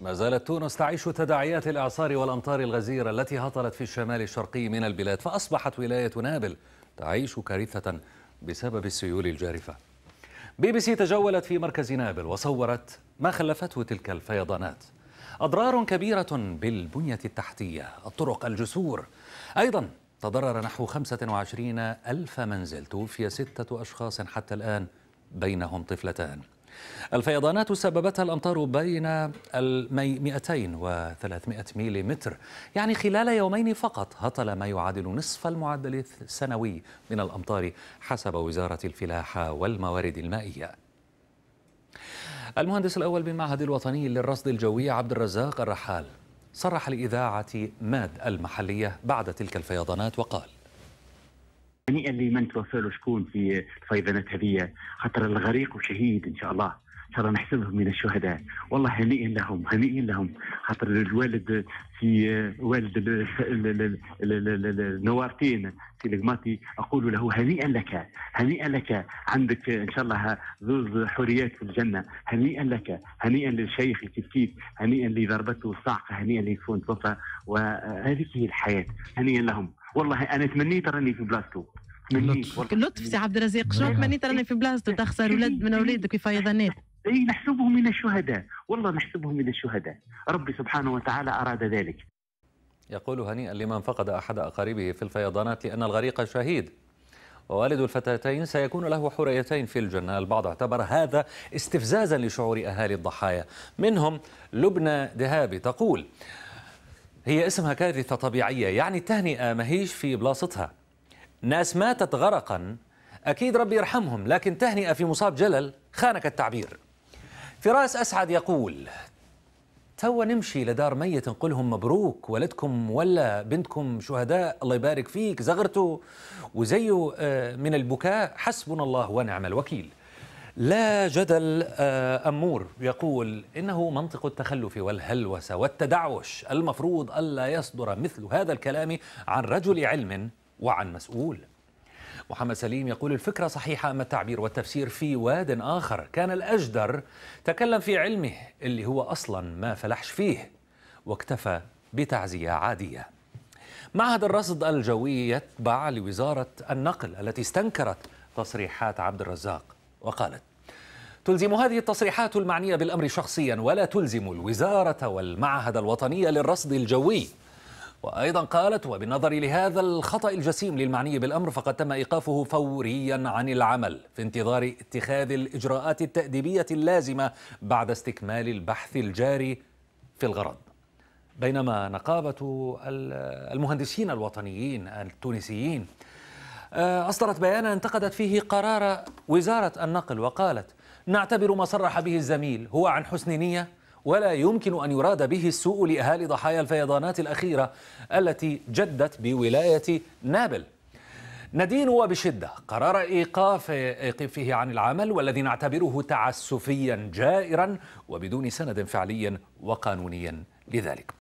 ما زالت تونس تعيش تداعيات الإعصار والأمطار الغزيرة التي هطلت في الشمال الشرقي من البلاد فأصبحت ولاية نابل تعيش كارثة بسبب السيول الجارفة بي بي سي تجولت في مركز نابل وصورت ما خلفته تلك الفيضانات أضرار كبيرة بالبنية التحتية الطرق الجسور أيضا تضرر نحو 25 ألف منزل توفي ستة أشخاص حتى الآن بينهم طفلتان الفيضانات سببتها الأمطار بين 200 و 300 ملم يعني خلال يومين فقط هطل ما يعادل نصف المعدل السنوي من الأمطار حسب وزارة الفلاحة والموارد المائية المهندس الأول بالمعهد الوطني للرصد الجوي عبد الرزاق الرحال صرح لإذاعة ماد المحلية بعد تلك الفيضانات وقال هنيئا يعني لمن توفى له شكون في الفيضانات هذه خاطر الغريق وشهيد ان شاء الله ان شاء الله نحسبهم من الشهداء والله هنيئا لهم هنيئا لهم خاطر الوالد في والد النوارتين في القماطي اقول له هنيئا لك هنيئا لك عندك ان شاء الله زوز حريات في الجنه هنيئا لك هنيئا للشيخ كيف كيف هنيئا لضربته الصاعقه هنيئا لكون توفى وهذه هي الحياه هنيئا لهم والله انا تمنيت راني في بلاصتو لطف سي عبد الرزاق شنو تمنيت راني في بلاصتو إيه. تخسر ولد من اولادك في فيضانات اي إيه، نحسبهم من الشهداء والله نحسبهم من الشهداء ربي سبحانه وتعالى اراد ذلك يقول هنيئا لمن فقد احد اقاربه في الفيضانات لان الغريق شهيد ووالد الفتاتين سيكون له حريتين في الجنة البعض اعتبر هذا استفزازا لشعور أهالي الضحايا منهم لبنى دهابي تقول هي اسمها كارثة طبيعية يعني التهنئة ما هيش في بلاصتها ناس ماتت غرقا أكيد ربي يرحمهم لكن تهنئة في مصاب جلل خانك التعبير فراس أسعد يقول توا نمشي لدار ميت نقولهم مبروك ولدكم ولا بنتكم شهداء الله يبارك فيك زغرتوا وزيه آه، من البكاء حسبنا الله ونعم الوكيل لا جدل آه، أمور يقول إنه منطق التخلف والهلوسة والتدعوش المفروض ألا يصدر مثل هذا الكلام عن رجل علم وعن مسؤول محمد سليم يقول الفكرة صحيحة أما التعبير والتفسير في واد آخر كان الأجدر تكلم في علمه اللي هو أصلا ما فلحش فيه واكتفى بتعزية عادية معهد الرصد الجوي يتبع لوزارة النقل التي استنكرت تصريحات عبد الرزاق وقالت تلزم هذه التصريحات المعنية بالأمر شخصيا ولا تلزم الوزارة والمعهد الوطني للرصد الجوي وأيضا قالت وبالنظر لهذا الخطأ الجسيم للمعني بالأمر فقد تم إيقافه فوريا عن العمل في انتظار اتخاذ الإجراءات التأديبية اللازمة بعد استكمال البحث الجاري في الغرض بينما نقابة المهندسين الوطنيين التونسيين آه، أصدرت بيانا انتقدت فيه قرار وزارة النقل وقالت نعتبر ما صرح به الزميل هو عن حسن نية ولا يمكن أن يراد به السوء لأهالي ضحايا الفيضانات الأخيرة التي جدت بولاية نابل ندين وبشدة قرار إيقاف إيقافه عن العمل والذي نعتبره تعسفيا جائرا وبدون سند فعلي وقانوني لذلك